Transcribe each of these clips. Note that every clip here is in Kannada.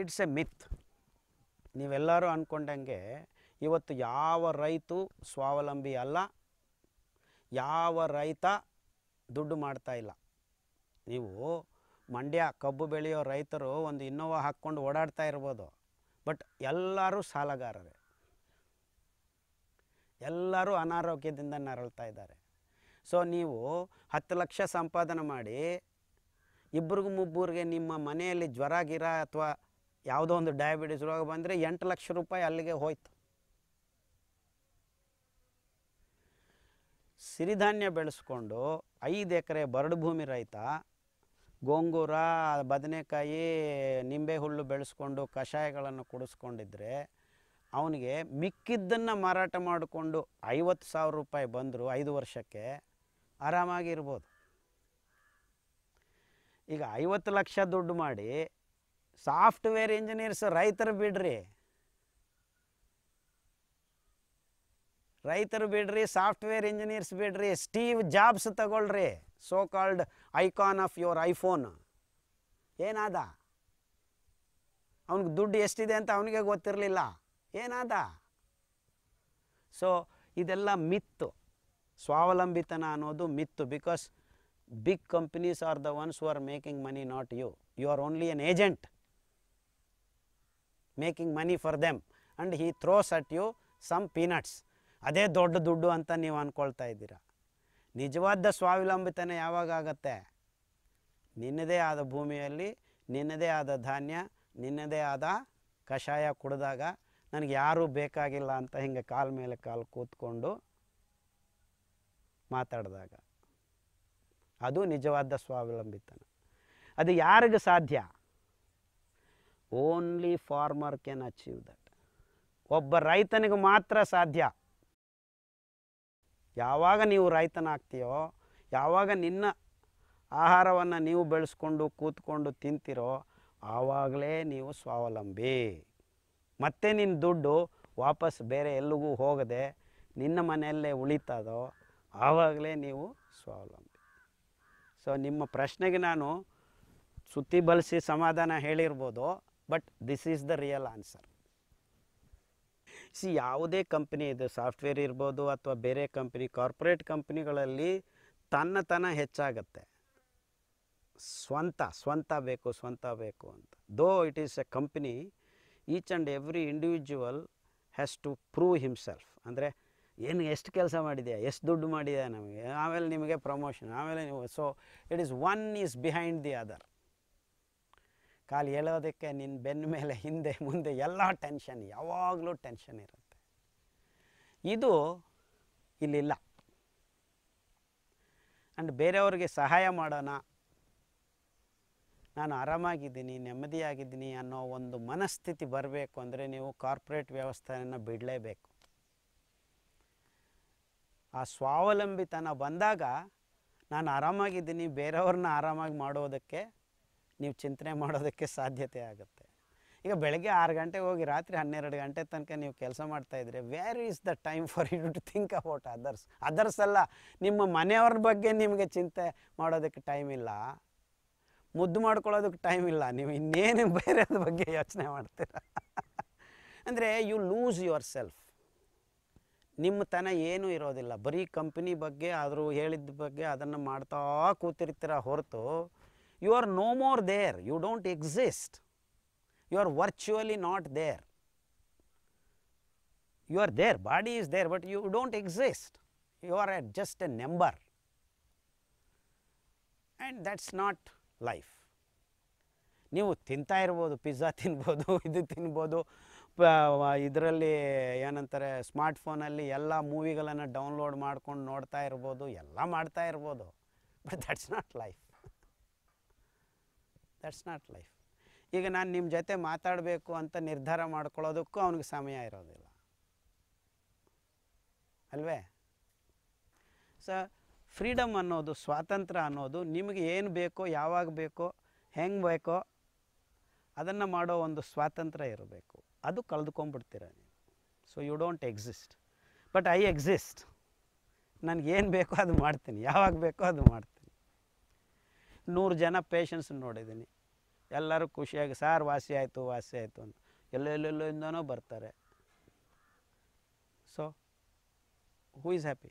ಇಟ್ಸ್ ಎ ಮಿತ್ ನೀವೆಲ್ಲರೂ ಅಂದ್ಕೊಂಡಂಗೆ ಇವತ್ತು ಯಾವ ರೈತು ಸ್ವಾವಲಂಬಿ ಅಲ್ಲ ಯಾವ ರೈತ ದುಡ್ಡು ಮಾಡ್ತಾ ಇಲ್ಲ ನೀವು ಮಂಡ್ಯ ಕಬ್ಬು ಬೆಳೆಯೋ ರೈತರು ಒಂದು ಇನ್ನೋವಾ ಹಾಕ್ಕೊಂಡು ಓಡಾಡ್ತಾ ಇರ್ಬೋದು ಬಟ್ ಎಲ್ಲರೂ ಸಾಲಗಾರರೇ ಎಲ್ಲರೂ ಅನಾರೋಗ್ಯದಿಂದ ನರಳ್ತಾ ಇದ್ದಾರೆ ಸೊ ನೀವು ಹತ್ತು ಲಕ್ಷ ಸಂಪಾದನೆ ಮಾಡಿ ಇಬ್ಬರಿಗೂ ಮುಬ್ಬರಿಗೆ ನಿಮ್ಮ ಮನೆಯಲ್ಲಿ ಜ್ವರ ಗಿರ ಅಥವಾ ಯಾವುದೋ ಒಂದು ಡಯಾಬಿಟಿಸ್ ರೋಗ ಬಂದರೆ ಎಂಟು ಲಕ್ಷ ರೂಪಾಯಿ ಅಲ್ಲಿಗೆ ಹೋಯ್ತು ಸಿರಿಧಾನ್ಯ ಬೆಳೆಸ್ಕೊಂಡು ಐದು ಎಕರೆ ಬರಡು ಭೂಮಿ ರೈತ ಗೋಂಗೂರ ಬದನೆಕಾಯಿ ನಿಂಬೆ ಹುಲ್ಲು ಬೆಳೆಸ್ಕೊಂಡು ಕಷಾಯಗಳನ್ನು ಕುಡಿಸ್ಕೊಂಡಿದ್ರೆ ಅವನಿಗೆ ಮಿಕ್ಕಿದ್ದನ್ನು ಮಾರಾಟ ಮಾಡಿಕೊಂಡು ಐವತ್ತು ಸಾವಿರ ರೂಪಾಯಿ ಬಂದರೂ ಐದು ವರ್ಷಕ್ಕೆ ಆರಾಮಾಗಿರ್ಬೋದು ಈಗ ಐವತ್ತು ಲಕ್ಷ ದುಡ್ಡು ಮಾಡಿ ಸಾಫ್ಟ್ವೇರ್ ಇಂಜಿನಿಯರ್ಸ್ ರೈತರು ಬಿಡ್ರಿ ರೈತರು ಬಿಡ್ರಿ ಸಾಫ್ಟ್ವೇರ್ ಇಂಜಿನಿಯರ್ಸ್ ಬಿಡ್ರಿ ಸ್ಟೀವ್ ಜಾಬ್ಸ್ ತಗೊಳ್ರಿ so called icon of your iPhone ಏನಾದ ಅವ್ನಿಗೆ ದುಡ್ಡು ಎಷ್ಟಿದೆ ಅಂತ ಅವನಿಗೆ ಗೊತ್ತಿರಲಿಲ್ಲ ಏನಾದ ಸೊ ಇದೆಲ್ಲ ಮಿತ್ತು ಸ್ವಾವಲಂಬಿತನ ಅನ್ನೋದು myth because big companies are the ones who are making money not you you are only an agent making money for them and he throws at you some peanuts ಅದೇ ದೊಡ್ಡ ದುಡ್ಡು ಅಂತ ನೀವು ಅಂದ್ಕೊಳ್ತಾ ಇದ್ದೀರಾ ನಿಜವಾದ ಸ್ವಾವಲಂಬಿತನೇ ಯಾವಾಗತ್ತೆ ನಿನ್ನದೇ ಆದ ಭೂಮಿಯಲ್ಲಿ ನಿನ್ನದೇ ಆದ ಧಾನ್ಯ ನಿನ್ನದೇ ಆದ ಕಷಾಯ ಕುಡಿದಾಗ ನನಗೆ ಯಾರೂ ಬೇಕಾಗಿಲ್ಲ ಅಂತ ಹಿಂಗೆ ಕಾಲ ಮೇಲೆ ಕಾಲು ಕೂತ್ಕೊಂಡು ಮಾತಾಡಿದಾಗ ಅದು ನಿಜವಾದ ಸ್ವಾವಲಂಬಿತನ ಅದು ಯಾರಿಗೂ ಸಾಧ್ಯ only farmer can achieve that ಒಬ್ಬ ರೈತನಿಗೆ ಮಾತ್ರ ಸಾಧ್ಯ ಯಾವಾಗ ನೀವು ರೈತನಾಗ್ತೀಯೋ ಯಾವಾಗ ನಿನ್ನ ಆಹಾರವನ್ನು ನೀವು ಬೆಳೆಸ್ಕೊಂಡು ಕೂತ್ಕೊಂಡು ತಿಂತಿರೋ ಆವಾಗಲೇ ನೀವು ಸ್ವಾವಲಂಬಿ ಮತ್ತೆ ನಿನ್ನ ದುಡ್ಡು ವಾಪಸ್ ಬೇರೆ ಎಲ್ಲಿಗೂ ಹೋಗದೆ ನಿನ್ನ ಮನೆಯಲ್ಲೇ ಉಳಿತದೋ ಆವಾಗಲೇ ನೀವು ಸ್ವಾವಲಂಬಿ ಸೊ ನಿಮ್ಮ ಪ್ರಶ್ನೆಗೆ ನಾನು ಸುತ್ತಿ ಬಳಸಿ ಸಮಾಧಾನ ಹೇಳಿರ್ಬೋದು but this is the real answer ಸಿ ಯಾವುದೇ ಕಂಪ್ನಿ ಇದು ಸಾಫ್ಟ್ವೇರ್ ಇರ್ಬೋದು ಅಥವಾ ಬೇರೆ ಕಂಪ್ನಿ ಕಾರ್ಪೊರೇಟ್ ಕಂಪ್ನಿಗಳಲ್ಲಿ ತನ್ನ ತನ ಹೆಚ್ಚಾಗತ್ತೆ ಸ್ವಂತ ಸ್ವಂತ ಬೇಕು ಸ್ವಂತ ಬೇಕು ಅಂತ though it is a company each and every individual has to prove himself ಅಂದರೆ ಏನು ಎಷ್ಟು ಕೆಲಸ ಮಾಡಿದೆಯಾ ಎಷ್ಟು ದುಡ್ಡು ಮಾಡಿದೆಯಾ ನಮಗೆ ಆಮೇಲೆ ನಿಮಗೆ ಪ್ರಮೋಷನ್ ಆಮೇಲೆ ನೀವು so it is one is behind the other ಕಾಲು ಹೇಳೋದಕ್ಕೆ ನಿನ್ನ ಬೆನ್ನ ಮೇಲೆ ಹಿಂದೆ ಮುಂದೆ ಎಲ್ಲ ಟೆನ್ಷನ್ ಯಾವಾಗಲೂ ಟೆನ್ಷನ್ ಇರುತ್ತೆ ಇದು ಇಲ್ಲಿಲ್ಲ ಆ್ಯಂಡ್ ಬೇರೆಯವ್ರಿಗೆ ಸಹಾಯ ಮಾಡೋಣ ನಾನು ಆರಾಮಾಗಿದ್ದೀನಿ ನೆಮ್ಮದಿಯಾಗಿದ್ದೀನಿ ಅನ್ನೋ ಒಂದು ಮನಸ್ಥಿತಿ ಬರಬೇಕು ಅಂದರೆ ನೀವು ಕಾರ್ಪೊರೇಟ್ ವ್ಯವಸ್ಥೆಯನ್ನು ಬಿಡಲೇಬೇಕು ಆ ಸ್ವಾವಲಂಬಿತನ ಬಂದಾಗ ನಾನು ಆರಾಮಾಗಿದ್ದೀನಿ ಬೇರೆಯವ್ರನ್ನ ಆರಾಮಾಗಿ ಮಾಡೋದಕ್ಕೆ ನೀವು ಚಿಂತನೆ ಮಾಡೋದಕ್ಕೆ ಸಾಧ್ಯತೆ ಆಗುತ್ತೆ ಈಗ ಬೆಳಗ್ಗೆ ಆರು ಗಂಟೆಗೆ ಹೋಗಿ ರಾತ್ರಿ ಹನ್ನೆರಡು ಗಂಟೆ ತನಕ ನೀವು ಕೆಲಸ ಇದ್ರೆ where is the time for you to think about others others ಅಲ್ಲ ನಿಮ್ಮ ಮನೆಯವ್ರ ಬಗ್ಗೆ ನಿಮಗೆ ಚಿಂತೆ ಮಾಡೋದಕ್ಕೆ ಟೈಮ್ ಇಲ್ಲ ಮುದ್ದು ಮಾಡ್ಕೊಳ್ಳೋದಕ್ಕೆ ಟೈಮ್ ಇಲ್ಲ ನೀವು ಇನ್ನೇನು ಬೇರೆದ ಬಗ್ಗೆ ಯೋಚನೆ ಮಾಡ್ತೀರ ಅಂದರೆ ಯು ಲೂಸ್ ಯುವರ್ ಸೆಲ್ಫ್ ನಿಮ್ಮ ತನ ಏನೂ ಇರೋದಿಲ್ಲ ಬರೀ ಕಂಪ್ನಿ ಬಗ್ಗೆ ಆದರೂ ಹೇಳಿದ ಬಗ್ಗೆ ಅದನ್ನು ಮಾಡ್ತಾ ಕೂತಿರ್ತೀರ ಹೊರತು you are no more there, you do not exist, you are virtually not there. You are there, body is there, but you do not exist, you are just a number and that is not life. ನೀವು ತಿಂತಾ ಇರ್ಬೋದು ಪಿಜ್ಜಾ ತಿನ್ಬೋದು ಇದು ತಿನ್ಬೋದು ಇದರಲ್ಲಿ ಏನಂತಾರೆ ಸ್ಮಾರ್ಟ್ ಸ್ಮಾರ್ಟ್ಫೋನಲ್ಲಿ ಎಲ್ಲ ಮೂವಿಗಳನ್ನು ಡೌನ್ಲೋಡ್ ಮಾಡ್ಕೊಂಡು ನೋಡ್ತಾ ಇರ್ಬೋದು ಎಲ್ಲ ಮಾಡ್ತಾ ಇರ್ಬೋದು but that's not life that's not life ಈಗ ನಾನು ನಿಮ್ಮ ಜೊತೆ ಮಾತಾಡಬೇಕು ಅಂತ ನಿರ್ಧಾರ ಮಾಡ್ಕೊಳ್ಳೋದಕ್ಕೂ ಅವನಿಗೆ ಸಮಯ ಇರೋದಿಲ್ಲ ಅಲ್ವೇ ಸ ಫ್ರೀಡಮ್ ಅನ್ನೋದು ಸ್ವಾತಂತ್ರ್ಯ ಅನ್ನೋದು ನಿಮಗೆ ಏನು ಬೇಕೋ ಯಾವಾಗ ಬೇಕೋ ಹೆಂಗೆ ಬೇಕೋ ಅದನ್ನು ಮಾಡೋ ಒಂದು ಸ್ವಾತಂತ್ರ್ಯ ಇರಬೇಕು ಅದು ಕಳೆದುಕೊಂಡ್ಬಿಡ್ತೀರ ನೀವು so you don't exist but I exist ನನಗೇನು ಬೇಕೋ ಅದು ಮಾಡ್ತೀನಿ ಯಾವಾಗ ಬೇಕೋ ಅದು ಮಾಡ್ತೀನಿ ನೂರು ಜನ ಪೇಷನ್ಸ್ ನೋಡಿದ್ದೀನಿ ಎಲ್ಲರೂ ಖುಷಿಯಾಗಿ ಸಾರ್ ವಾಸಿ ಆಯಿತು ವಾಸಿ ಆಯಿತು ಅಂತ ಎಲ್ಲೆಲ್ಲೆಲ್ಲೋ ಬರ್ತಾರೆ so who is happy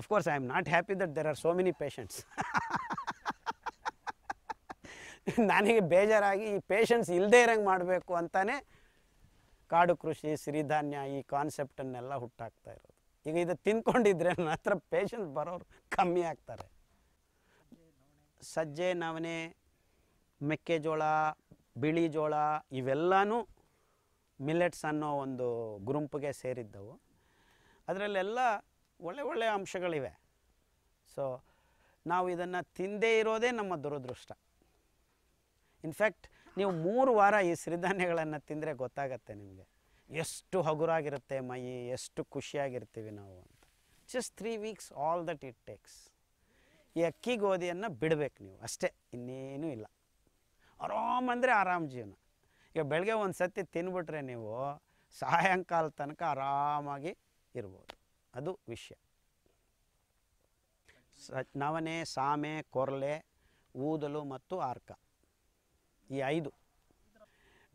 of course I am not happy that there are so many patients ನನಗೆ ಬೇಜಾರಾಗಿ ಈ ಪೇಷಂಟ್ಸ್ ಇಲ್ಲದೇ ಇರಂಗೆ ಮಾಡಬೇಕು ಅಂತಲೇ ಕಾಡು ಕೃಷಿ ಸಿರಿಧಾನ್ಯ ಈ ಕಾನ್ಸೆಪ್ಟನ್ನೆಲ್ಲ ಹುಟ್ಟಾಕ್ತಾ ಇರೋದು ಈಗ ಇದು ತಿನ್ಕೊಂಡಿದ್ರೆ ನನ್ನ ಹತ್ರ ಪೇಷಂಟ್ ಬರೋರು ಕಮ್ಮಿ ಆಗ್ತಾರೆ ಸಜ್ಜೆ ನವನೆ ಮೆಕ್ಕೆಜೋಳ ಬಿಳಿ ಜೋಳ ಇವೆಲ್ಲನೂ ಮಿಲೆಟ್ಸ್ ಅನ್ನೋ ಒಂದು ಗ್ರೂಂಪ್ಗೆ ಸೇರಿದ್ದವು ಅದರಲ್ಲೆಲ್ಲ ಒಳ್ಳೆ ಒಳ್ಳೆಯ ಅಂಶಗಳಿವೆ ಸೊ ನಾವು ಇದನ್ನು ತಿಂದೇ ಇರೋದೇ ನಮ್ಮ ದುರದೃಷ್ಟ ಇನ್ಫ್ಯಾಕ್ಟ್ ನೀವು ಮೂರು ವಾರ ಈ ಸಿರಿಧಾನ್ಯಗಳನ್ನು ತಿಂದರೆ ಗೊತ್ತಾಗತ್ತೆ ನಿಮಗೆ ಎಷ್ಟು ಹಗುರಾಗಿರುತ್ತೆ ಮೈ ಎಷ್ಟು ಖುಷಿಯಾಗಿರ್ತೀವಿ ನಾವು ಅಂತ just three weeks all that it takes ಈ ಅಕ್ಕಿ ಗೋಧಿಯನ್ನು ಬಿಡಬೇಕು ನೀವು ಅಷ್ಟೇ ಇನ್ನೇನೂ ಇಲ್ಲ ಆರಾಮ್ ಅಂದರೆ ಆರಾಮ್ ಜೀವನ ಈಗ ಬೆಳಗ್ಗೆ ಒಂದು ಸತಿ ತಿನ್ಬಿಟ್ರೆ ನೀವು ಸಾಯಂಕಾಲ ತನಕ ಆರಾಮಾಗಿ ಇರ್ಬೋದು ಅದು ವಿಷಯ ಸ ನವನೆ ಸಾಮೆ ಕೊರಲೆ ಊದಲು ಮತ್ತು ಆರ್ಕ ಈ ಐದು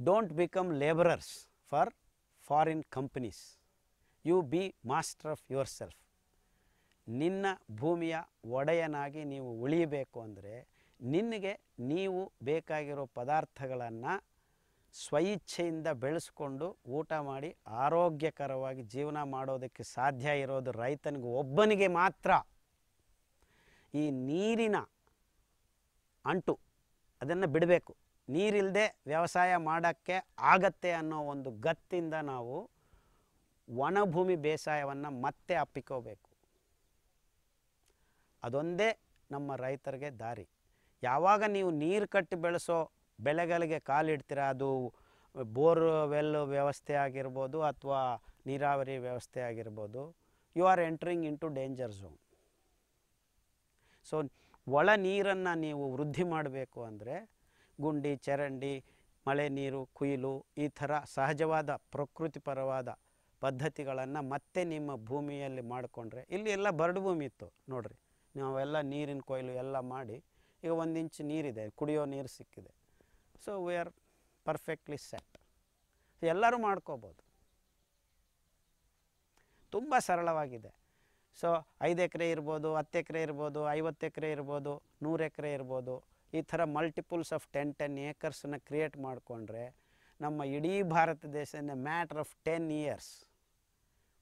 don't become labourers for foreign companies you be master of your self ನಿನ್ನ ಭೂಮಿಯ ಒಡೆಯನಾಗಿ ನೀವು ಉಳಿಯಬೇಕು ಅಂದರೆ ನಿನಗೆ ನೀವು ಬೇಕಾಗಿರೋ ಪದಾರ್ಥಗಳನ್ನು ಸ್ವಇಚ್ಛೆಯಿಂದ ಬೆಳೆಸ್ಕೊಂಡು ಊಟ ಮಾಡಿ ಆರೋಗ್ಯಕರವಾಗಿ ಜೀವನ ಮಾಡೋದಕ್ಕೆ ಸಾಧ್ಯ ಇರೋದು ರೈತನಿಗೆ ಒಬ್ಬನಿಗೆ ಮಾತ್ರ ಈ ನೀರಿನ ಅಂಟು ಅದನ್ನು ಬಿಡಬೇಕು ನೀರಿಲ್ಲದೆ ವ್ಯವಸಾಯ ಮಾಡೋಕ್ಕೆ ಆಗತ್ತೆ ಅನ್ನೋ ಒಂದು ಗತ್ತಿಂದ ನಾವು ಒಣಭೂಮಿ ಬೇಸಾಯವನ್ನು ಮತ್ತೆ ಅಪ್ಪಿಕೋಬೇಕು ಅದೊಂದೇ ನಮ್ಮ ರೈತರಿಗೆ ದಾರಿ ಯಾವಾಗ ನೀವು ನೀರು ಕಟ್ಟಿ ಬೆಳೆಸೋ ಬೆಳೆಗಳಿಗೆ ಕಾಲಿಡ್ತೀರ ಅದು ಬೋರ್ ವೆಲ್ ವ್ಯವಸ್ಥೆ ಆಗಿರ್ಬೋದು ಅಥವಾ ನೀರಾವರಿ ವ್ಯವಸ್ಥೆ ಆಗಿರ್ಬೋದು you are entering into danger zone so ಒಳ ನೀರನ್ನು ನೀವು ವೃದ್ಧಿ ಮಾಡಬೇಕು ಅಂದರೆ ಗುಂಡಿ ಚರಂಡಿ ಮಳೆ ನೀರು ಕುಯಿಲು ಈ ಥರ ಸಹಜವಾದ ಪ್ರಕೃತಿಪರವಾದ ಪದ್ಧತಿಗಳನ್ನು ಮತ್ತೆ ನಿಮ್ಮ ಭೂಮಿಯಲ್ಲಿ ಮಾಡಿಕೊಂಡ್ರೆ ಇಲ್ಲಿ ಎಲ್ಲ ಬರಡು ಭೂಮಿ ಇತ್ತು ನೋಡಿರಿ ನಾವೆಲ್ಲ ನೀರಿನ ಕೊಯ್ಲು ಎಲ್ಲ ಮಾಡಿ ಈಗ ಒಂದು ಇಂಚ್ ನೀರಿದೆ ಕುಡಿಯೋ ನೀರು ಸಿಕ್ಕಿದೆ so we are perfectly set ಎಲ್ಲರೂ ಮಾಡ್ಕೋಬೋದು ತುಂಬ ಸರಳವಾಗಿದೆ ಸೊ ಐದು ಎಕರೆ ಇರ್ಬೋದು ಹತ್ತು ಎಕರೆ ಇರ್ಬೋದು ಐವತ್ತು ಎಕರೆ ಇರ್ಬೋದು ನೂರು ಎಕರೆ ಇರ್ಬೋದು ಈ ಥರ ಮಲ್ಟಿಪಲ್ಸ್ ಆಫ್ ಟೆನ್ ಟೆನ್ ಏಕರ್ಸನ್ನ ಕ್ರಿಯೇಟ್ ಮಾಡಿಕೊಂಡ್ರೆ ನಮ್ಮ ಇಡೀ ಭಾರತ ದೇಶದಿಂದ matter of ten years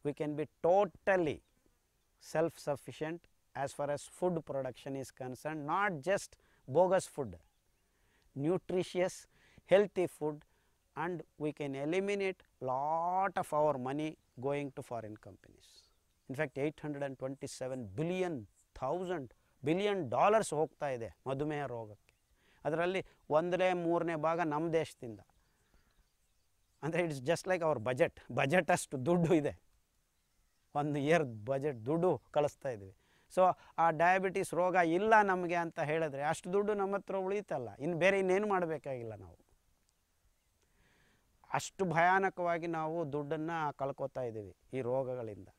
we can be totally self sufficient as far as food production is concerned, not just bogus food, nutritious, healthy food and we can eliminate lot of our money going to foreign companies. In fact, 827 billion thousand billion dollars hokta ide madhumeha rogakke adralli ondre moorne bhaga nam deshtinda andre it's just like our budget budget as to duddu ide one year budget duddu kalasta idive so ಆ ಡಯಾಬಿಟಿಸ್ ರೋಗ ಇಲ್ಲ ನಮಗೆ ಅಂತ ಹೇಳಿದ್ರೆ ಅಷ್ಟು ದುಡ್ಡು ನಮ್ಮ ಹತ್ರ ಉಳಿತಲ್ಲ ಇನ್ನು ಬೇರೆ ಇನ್ನೇನು ಮಾಡಬೇಕಾಗಿಲ್ಲ ನಾವು ಅಷ್ಟು ಭಯಾನಕವಾಗಿ ನಾವು ದುಡ್ಡನ್ನು ಕಳ್ಕೊತಾ ಇದ್ದೀವಿ ಈ ರೋಗಗಳಿಂದ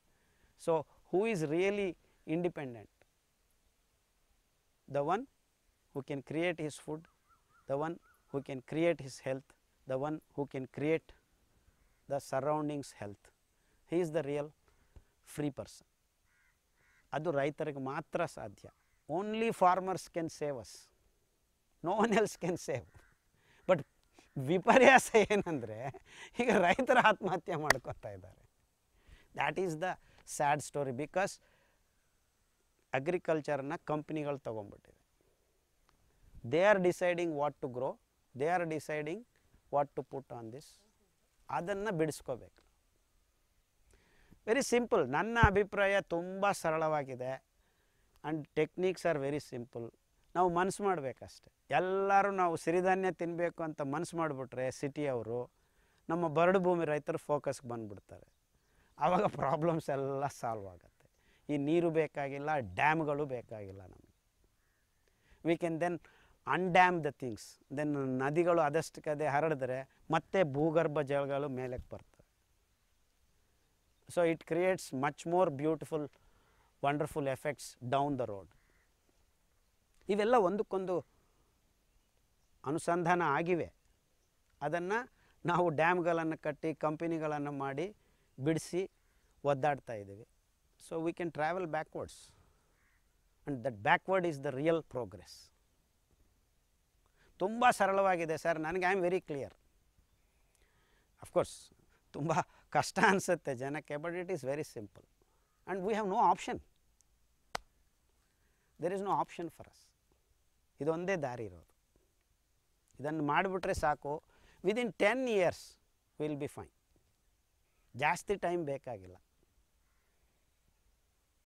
so who is really independent the one who can create his food the one who can create his health the one who can create the surroundings health he is the real free person ಅದು ರೈತರಿಗೆ ಮಾತ್ರ ಸಾಧ್ಯ only farmers can save us no one else can save but ವಿಪರ್ಯಾಸ ಏನಂದರೆ ಈಗ ರೈತರು ಆತ್ಮಹತ್ಯೆ ಮಾಡ್ಕೋತಾ ಇದ್ದಾರೆ that is the sad story because ಅಗ್ರಿಕಲ್ಚರ್ನ ಕಂಪ್ನಿಗಳು ತೊಗೊಂಡ್ಬಿಟ್ಟಿದೆ they are deciding what to grow they are deciding what to put on this ಅದನ್ನು ಬಿಡಿಸ್ಕೋಬೇಕು ವೆರಿ ಸಿಂಪಲ್ ನನ್ನ ಅಭಿಪ್ರಾಯ ತುಂಬ ಸರಳವಾಗಿದೆ and techniques are very simple ನಾವು ಮನಸ್ಸು ಮಾಡಬೇಕಷ್ಟೆ ಎಲ್ಲರೂ ನಾವು ಸಿರಿಧಾನ್ಯ ತಿನ್ನಬೇಕು ಅಂತ ಮನಸ್ಸು ಮಾಡಿಬಿಟ್ರೆ ಸಿಟಿಯವರು ನಮ್ಮ ಬರಡು ಭೂಮಿ ರೈತರು ಫೋಕಸ್ಗೆ ಬಂದುಬಿಡ್ತಾರೆ ಆವಾಗ ಪ್ರಾಬ್ಲಮ್ಸ್ ಎಲ್ಲ ಸಾಲ್ವ್ ಆಗುತ್ತೆ ಈ ನೀರು ಬೇಕಾಗಿಲ್ಲ ಡ್ಯಾಮ್ಗಳು ಬೇಕಾಗಿಲ್ಲ ನಮಗೆ we can then undam the things then ನದಿಗಳು ಅದೇ ಹರಡಿದ್ರೆ ಮತ್ತೆ ಭೂಗರ್ಭ ಜಲಗಳು ಮೇಲಕ್ಕೆ ಬರ್ತವೆ So it creates much more beautiful, wonderful effects down the road. ಇವೆಲ್ಲ ಒಂದಕ್ಕೊಂದು ಅನುಸಂಧಾನ ಆಗಿವೆ ಅದನ್ನು ನಾವು ಡ್ಯಾಮ್ಗಳನ್ನು ಕಟ್ಟಿ ಕಂಪನಿಗಳನ್ನು ಮಾಡಿ ಬಿಡಿಸಿ ಒದ್ದಾಡ್ತಾ ಇದ್ದೀವಿ so we can travel backwards and that backward is the real progress ತುಂಬ ಸರಳವಾಗಿದೆ ಸರ್ ನನಗೆ I am very clear of course ತುಂಬ ಕಷ್ಟ ಅನಿಸುತ್ತೆ ಜನಕ್ಕೆ but it is very simple and we have no option there is no option for us ಇದೊಂದೇ ದಾರಿ ಇರೋದು ಇದನ್ನು ಮಾಡಿಬಿಟ್ರೆ ಸಾಕು within ten years will be fine ಜಾಸ್ತಿ ಟೈಮ್ ಬೇಕಾಗಿಲ್ಲ